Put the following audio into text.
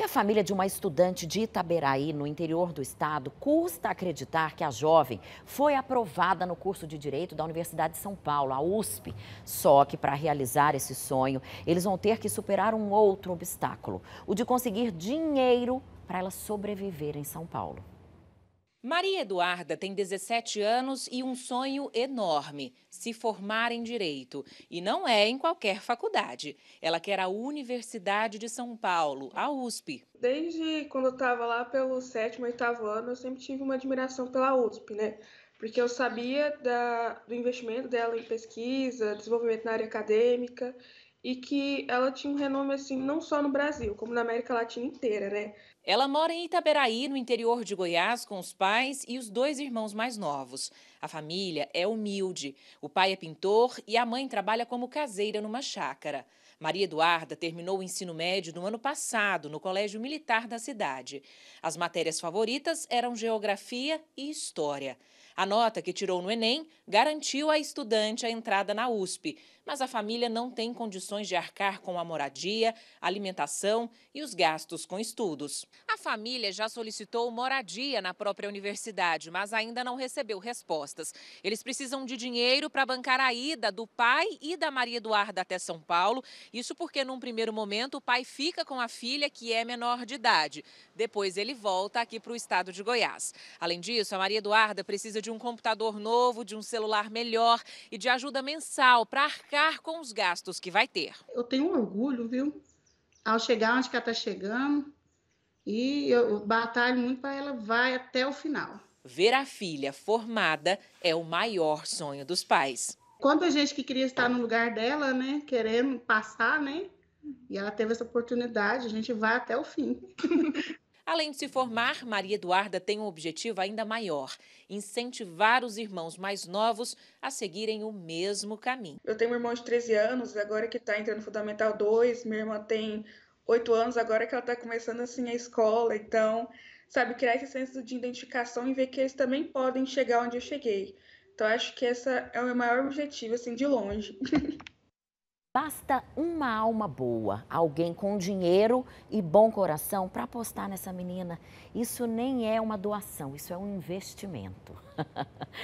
E a família de uma estudante de Itaberaí, no interior do estado, custa acreditar que a jovem foi aprovada no curso de Direito da Universidade de São Paulo, a USP. Só que para realizar esse sonho, eles vão ter que superar um outro obstáculo: o de conseguir dinheiro para ela sobreviver em São Paulo. Maria Eduarda tem 17 anos e um sonho enorme: se formar em direito. E não é em qualquer faculdade. Ela quer a Universidade de São Paulo, a USP. Desde quando eu estava lá pelo sétimo, oitavo ano, eu sempre tive uma admiração pela USP, né? Porque eu sabia da, do investimento dela em pesquisa, desenvolvimento na área acadêmica e que ela tinha um renome assim não só no Brasil, como na América Latina inteira, né? Ela mora em Itaberaí, no interior de Goiás, com os pais e os dois irmãos mais novos. A família é humilde. O pai é pintor e a mãe trabalha como caseira numa chácara. Maria Eduarda terminou o ensino médio no ano passado no Colégio Militar da cidade. As matérias favoritas eram geografia e história. A nota que tirou no Enem garantiu à estudante a entrada na USP, mas a família não tem condições de arcar com a moradia, alimentação e os gastos com estudos. A família já solicitou moradia na própria universidade, mas ainda não recebeu resposta costas. Eles precisam de dinheiro para bancar a ida do pai e da Maria Eduarda até São Paulo. Isso porque, num primeiro momento, o pai fica com a filha, que é menor de idade. Depois ele volta aqui para o estado de Goiás. Além disso, a Maria Eduarda precisa de um computador novo, de um celular melhor e de ajuda mensal para arcar com os gastos que vai ter. Eu tenho orgulho, viu? Ao chegar onde ela está chegando, e eu batalho muito para ela vai até o final. Ver a filha formada é o maior sonho dos pais. Quanta gente que queria estar no lugar dela, né? Querendo passar, né? E ela teve essa oportunidade, a gente vai até o fim. Além de se formar, Maria Eduarda tem um objetivo ainda maior: incentivar os irmãos mais novos a seguirem o mesmo caminho. Eu tenho um irmão de 13 anos, agora que está entrando no Fundamental 2, minha irmã tem 8 anos, agora que ela está começando assim a escola, então sabe, criar esse senso de identificação e ver que eles também podem chegar onde eu cheguei. Então, acho que esse é o meu maior objetivo, assim, de longe. Basta uma alma boa, alguém com dinheiro e bom coração para apostar nessa menina. Isso nem é uma doação, isso é um investimento.